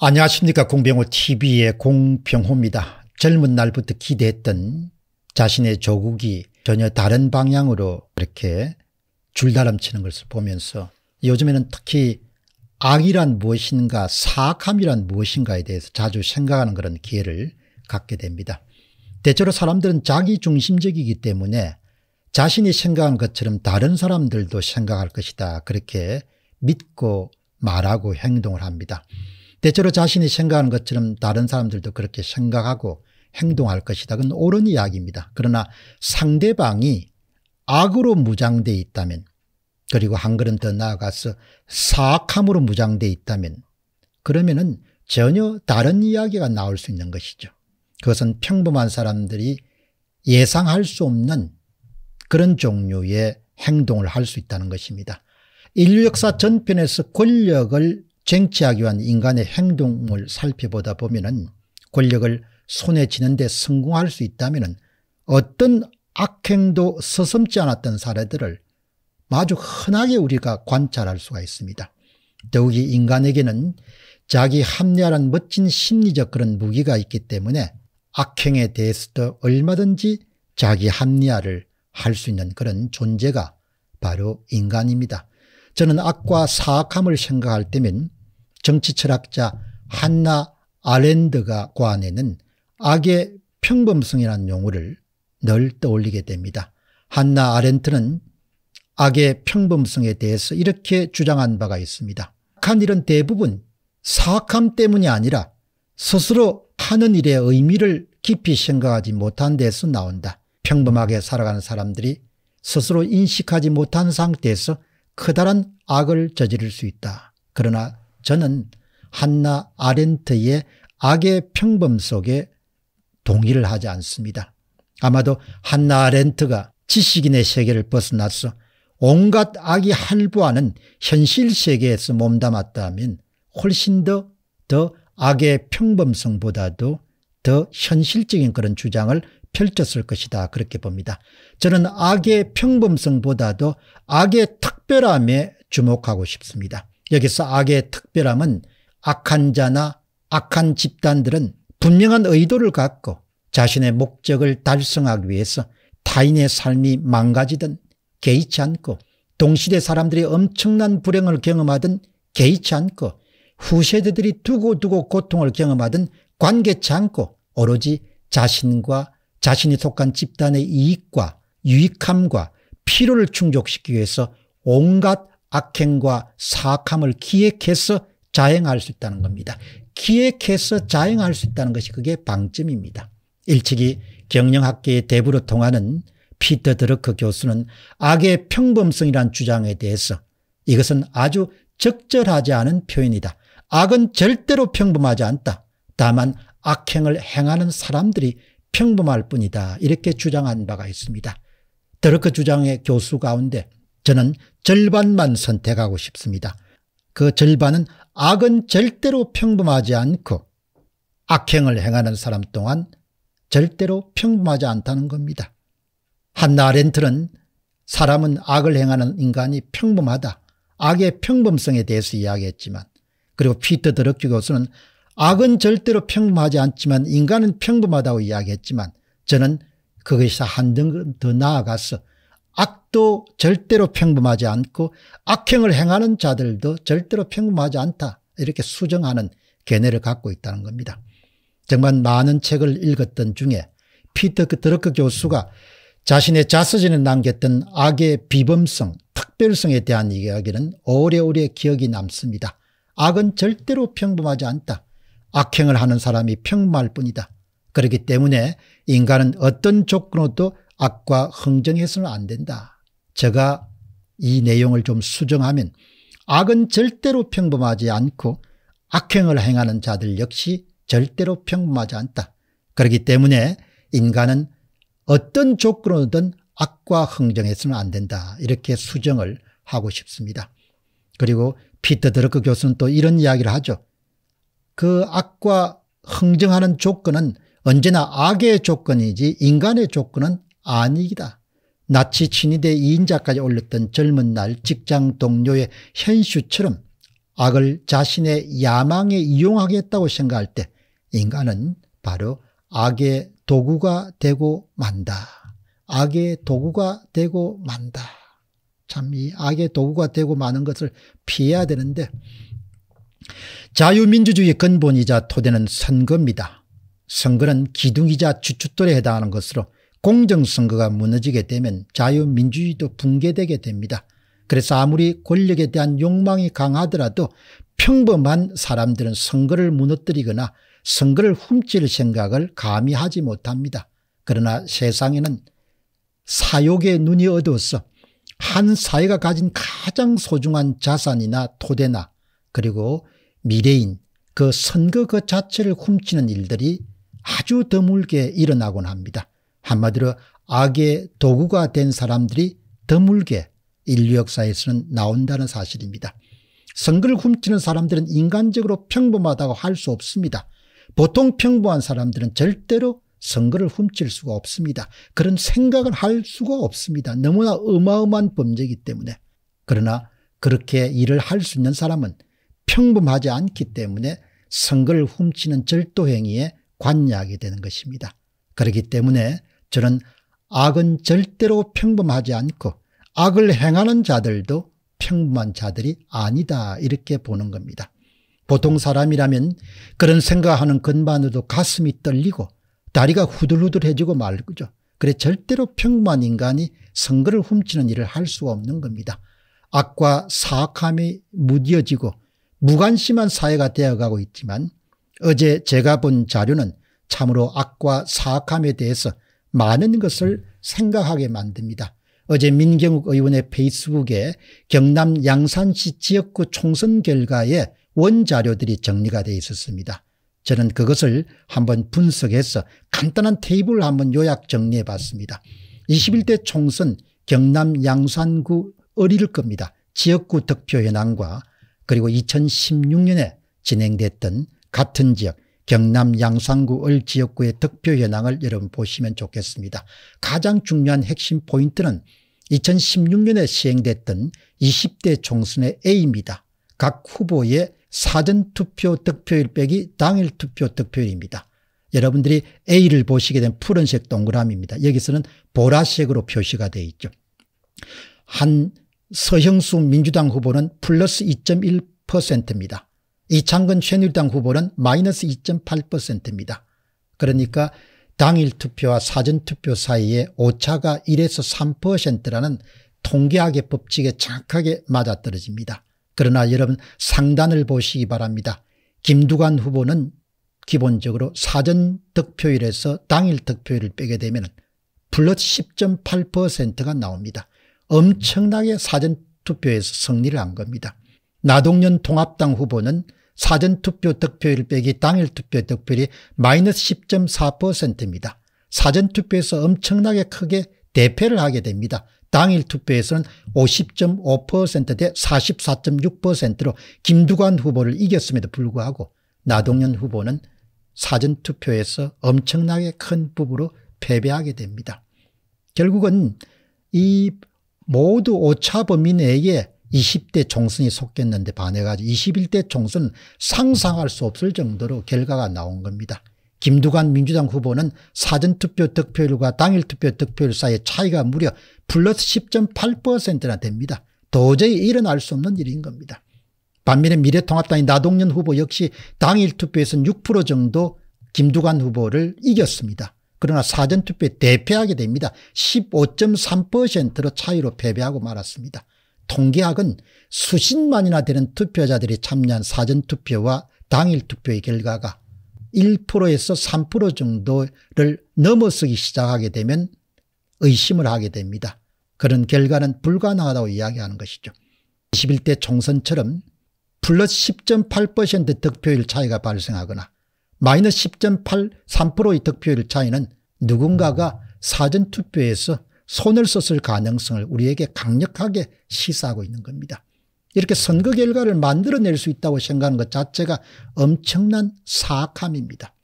안녕하십니까 공병호TV의 공병호입니다. 젊은 날부터 기대했던 자신의 조국이 전혀 다른 방향으로 이렇게 줄다름치는 것을 보면서 요즘에는 특히 악이란 무엇인가 사악함이란 무엇인가에 대해서 자주 생각하는 그런 기회를 갖게 됩니다. 대체로 사람들은 자기 중심적이기 때문에 자신이 생각한 것처럼 다른 사람들도 생각할 것이다 그렇게 믿고 말하고 행동을 합니다. 대체로 자신이 생각하는 것처럼 다른 사람들도 그렇게 생각하고 행동할 것이다. 그건 옳은 이야기입니다. 그러나 상대방이 악으로 무장돼 있다면 그리고 한 걸음 더 나아가서 사악함으로 무장돼 있다면 그러면 은 전혀 다른 이야기가 나올 수 있는 것이죠. 그것은 평범한 사람들이 예상할 수 없는 그런 종류의 행동을 할 수 있다는 것입니다. 인류 역사 전편에서 권력을 쟁취하기 위한 인간의 행동을 살펴보다 보면은 권력을 손에 쥐는 데 성공할 수 있다면은 어떤 악행도 서슴지 않았던 사례들을 아주 흔하게 우리가 관찰할 수가 있습니다. 더욱이 인간에게는 자기 합리화란 멋진 심리적 그런 무기가 있기 때문에 악행에 대해서도 얼마든지 자기 합리화를 할 수 있는 그런 존재가 바로 인간입니다. 저는 악과 사악함을 생각할 때면 정치철학자 한나 아렌드가 고안에는 악의 평범성이라는 용어를 늘 떠올리게 됩니다. 한나 아렌트는 악의 평범성에 대해서 이렇게 주장한 바가 있습니다. 악한 일은 대부분 사악함 때문이 아니라 스스로 하는 일의 의미를 깊이 생각하지 못한 데서 나온다. 평범하게 살아가는 사람들이 스스로 인식하지 못한 상태에서 커다란 악을 저지를 수 있다. 그러나 저는 한나 아렌트의 악의 평범 속에 동의를 하지 않습니다. 아마도 한나 아렌트가 지식인의 세계를 벗어나서 온갖 악이 할부하는 현실 세계에서 몸담았다면 훨씬 더, 더 악의 평범성보다도 더 현실적인 그런 주장을 펼쳤을 것이다 그렇게 봅니다. 저는 악의 평범성보다도 악의 특별함에 주목하고 싶습니다. 여기서 악의 특별함은 악한 자나 악한 집단들은 분명한 의도를 갖고 자신의 목적을 달성하기 위해서 타인의 삶이 망가지든 개의치 않고 동시대 사람들이 엄청난 불행을 경험하든 개의치 않고 후세대들이 두고두고 고통을 경험하든 관계치 않고 오로지 자신과 자신이 속한 집단의 이익과 유익함과 필요를 충족시키기 위해서 온갖 악행과 사악함을 기획해서 자행할 수 있다는 겁니다. 기획해서 자행할 수 있다는 것이 그게 방점입니다. 일찍이 경영학계의 대부로 통하는 피터 드러크 교수는 악의 평범성이란 주장에 대해서 이것은 아주 적절하지 않은 표현이다. 악은 절대로 평범하지 않다. 다만 악행을 행하는 사람들이 평범할 뿐이다. 이렇게 주장한 바가 있습니다. 드러크 주장의 교수 가운데 저는 절반만 선택하고 싶습니다. 그 절반은 악은 절대로 평범하지 않고 악행을 행하는 사람 동안 절대로 평범하지 않다는 겁니다. 한나 렌트는 사람은 악을 행하는 인간이 평범하다. 악의 평범성에 대해서 이야기했지만 그리고 피터 드럭주 교수는 악은 절대로 평범하지 않지만 인간은 평범하다고 이야기했지만 저는 그것이 한등더 나아가서 악도 절대로 평범하지 않고 악행을 행하는 자들도 절대로 평범하지 않다 이렇게 수정하는 견해를 갖고 있다는 겁니다. 정말 많은 책을 읽었던 중에 피터 드러크 교수가 자신의 자서전에 남겼던 악의 비범성, 특별성에 대한 이야기는 오래오래 기억이 남습니다. 악은 절대로 평범하지 않다. 악행을 하는 사람이 평범할 뿐이다. 그렇기 때문에 인간은 어떤 조건으로도 악과 흥정해서는 안 된다. 제가 이 내용을 좀 수정하면 악은 절대로 평범하지 않고 악행을 행하는 자들 역시 절대로 평범하지 않다. 그렇기 때문에 인간은 어떤 조건으로든 악과 흥정해서는 안 된다. 이렇게 수정을 하고 싶습니다. 그리고 피터 드러크 교수는 또 이런 이야기를 하죠. 그 악과 흥정하는 조건은 언제나 악의 조건이지 인간의 조건은 아니기다. 나치 친위대 2인자까지 올렸던 젊은 날 직장 동료의 현슈처럼 악을 자신의 야망에 이용하겠다고 생각할 때 인간은 바로 악의 도구가 되고 만다. 악의 도구가 되고 만다. 참 이 악의 도구가 되고 마는 것을 피해야 되는데 자유민주주의 근본이자 토대는 선거입니다. 선거는 기둥이자 주춧돌에 해당하는 것으로 공정선거가 무너지게 되면 자유민주주의도 붕괴되게 됩니다. 그래서 아무리 권력에 대한 욕망이 강하더라도 평범한 사람들은 선거를 무너뜨리거나 선거를 훔칠 생각을 감히 하지 못합니다. 그러나 세상에는 사욕의 눈이 어두워서 한 사회가 가진 가장 소중한 자산이나 토대나 그리고 미래인 그 선거 그 자체를 훔치는 일들이 아주 드물게 일어나곤 합니다. 한마디로 악의 도구가 된 사람들이 드물게 인류 역사에서는 나온다는 사실입니다. 선거를 훔치는 사람들은 인간적으로 평범하다고 할 수 없습니다. 보통 평범한 사람들은 절대로 선거를 훔칠 수가 없습니다. 그런 생각을 할 수가 없습니다. 너무나 어마어마한 범죄이기 때문에. 그러나 그렇게 일을 할 수 있는 사람은 평범하지 않기 때문에 선거를 훔치는 절도 행위에 관여하게 되는 것입니다. 그렇기 때문에 저는 악은 절대로 평범하지 않고 악을 행하는 자들도 평범한 자들이 아니다 이렇게 보는 겁니다. 보통 사람이라면 그런 생각하는 것만으로도 가슴이 떨리고 다리가 후들후들해지고 말 거죠. 그래 절대로 평범한 인간이 선거를 훔치는 일을 할 수 없는 겁니다. 악과 사악함이 무뎌지고 무관심한 사회가 되어가고 있지만 어제 제가 본 자료는 참으로 악과 사악함에 대해서 많은 것을 생각하게 만듭니다. 어제 민경욱 의원의 페이스북에 경남 양산시 지역구 총선 결과에 원자료들이 정리가 되어 있었습니다. 저는 그것을 한번 분석해서 간단한 테이블을 한번 요약 정리해 봤습니다. 21대 총선 경남 양산구 어릴 겁니다. 지역구 득표 현황과 그리고 2016년에 진행됐던 같은 지역 경남 양산구 을 지역구의 득표 현황을 여러분 보시면 좋겠습니다. 가장 중요한 핵심 포인트는 2016년에 시행됐던 20대 총선의 A입니다. 각 후보의 사전투표 득표율 빼기 당일 투표 득표율입니다. 여러분들이 A를 보시게 된 푸른색 동그라미입니다. 여기서는 보라색으로 표시가 되어 있죠. 한 서형수 민주당 후보는 플러스 2.1%입니다. 이창근 새누리당 후보는 마이너스 2.8%입니다. 그러니까 당일 투표와 사전 투표 사이에 오차가 1에서 3%라는 통계학의 법칙에 정확하게 맞아떨어집니다. 그러나 여러분 상단을 보시기 바랍니다. 김두관 후보는 기본적으로 사전 득표율에서 당일 득표율을 빼게 되면 플러스 10.8%가 나옵니다. 엄청나게 사전 투표에서 승리를 한 겁니다. 나동년 통합당 후보는 사전투표 득표율 빼기 당일 투표 득표율이 마이너스 10.4%입니다. 사전투표에서 엄청나게 크게 대패를 하게 됩니다. 당일 투표에서는 50.5%대 44.6%로 김두관 후보를 이겼음에도 불구하고 나동현 후보는 사전투표에서 엄청나게 큰 부부로 패배하게 됩니다. 결국은 이 모두 오차 범위 내에 20대 총선이 속겠는데 반해가지고 21대 총선 상상할 수 없을 정도로 결과가 나온 겁니다. 김두관 민주당 후보는 사전투표 득표율과 당일투표 득표율 사이의 차이가 무려 플러스 10.8%나 됩니다. 도저히 일어날 수 없는 일인 겁니다. 반면에 미래통합당의 나동년 후보 역시 당일투표에서는 6% 정도 김두관 후보를 이겼습니다. 그러나 사전투표에 대패하게 됩니다. 15.3%로 차이로 패배하고 말았습니다. 통계학은 수십만이나 되는 투표자들이 참여한 사전투표와 당일투표의 결과가 1%에서 3% 정도를 넘어서기 시작하게 되면 의심을 하게 됩니다. 그런 결과는 불가능하다고 이야기하는 것이죠. 21대 총선처럼 플러스 10.8% 득표율 차이가 발생하거나 마이너스 10.83%의 득표율 차이는 누군가가 사전투표에서 손을 썼을 가능성을 우리에게 강력하게 시사하고 있는 겁니다. 이렇게 선거 결과를 만들어낼 수 있다고 생각하는 것 자체가 엄청난 사악함입니다.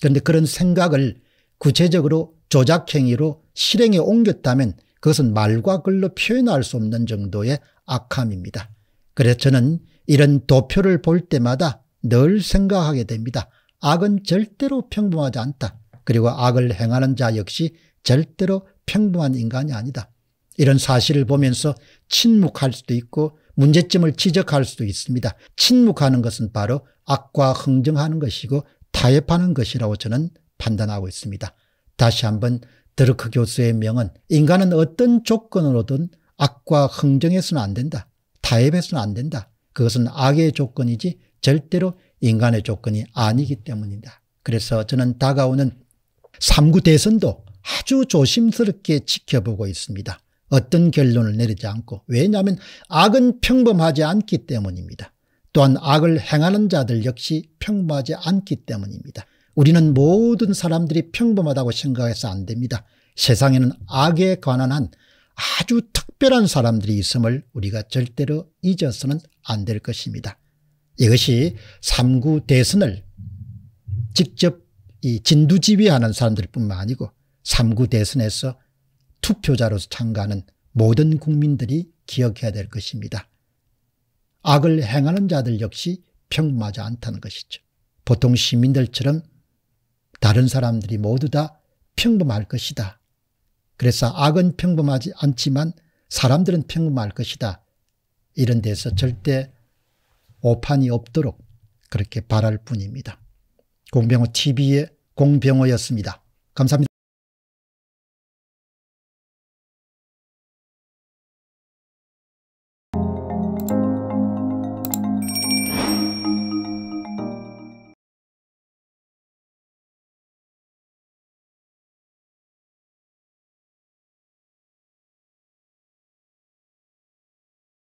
그런데 그런 생각을 구체적으로 조작행위로 실행에 옮겼다면 그것은 말과 글로 표현할 수 없는 정도의 악함입니다. 그래서 저는 이런 도표를 볼 때마다 늘 생각하게 됩니다. 악은 절대로 평범하지 않다. 그리고 악을 행하는 자 역시 절대로 평범한 인간이 아니다. 이런 사실을 보면서 침묵할 수도 있고 문제점을 지적할 수도 있습니다. 침묵하는 것은 바로 악과 흥정하는 것이고 타협하는 것이라고 저는 판단하고 있습니다. 다시 한번 드르크 교수의 명은 인간은 어떤 조건으로든 악과 흥정해서는 안 된다. 타협해서는 안 된다. 그것은 악의 조건이지 절대로 인간의 조건이 아니기 때문이다. 그래서 저는 다가오는 3구 대선도 아주 조심스럽게 지켜보고 있습니다. 어떤 결론을 내리지 않고 왜냐하면 악은 평범하지 않기 때문입니다. 또한 악을 행하는 자들 역시 평범하지 않기 때문입니다. 우리는 모든 사람들이 평범하다고 생각해서 안 됩니다. 세상에는 악에 관한 한 아주 특별한 사람들이 있음을 우리가 절대로 잊어서는 안 될 것입니다. 이것이 삼구 대선을 직접 진두지휘하는 사람들 뿐만 아니고 3구 대선에서 투표자로서 참가하는 모든 국민들이 기억해야 될 것입니다. 악을 행하는 자들 역시 평범하 않다는 것이죠. 보통 시민들처럼 다른 사람들이 모두 다 평범할 것이다. 그래서 악은 평범하지 않지만 사람들은 평범할 것이다. 이런 데서 절대 오판이 없도록 그렇게 바랄 뿐입니다. 공병호 TV의 공병호였습니다. 감사합니다.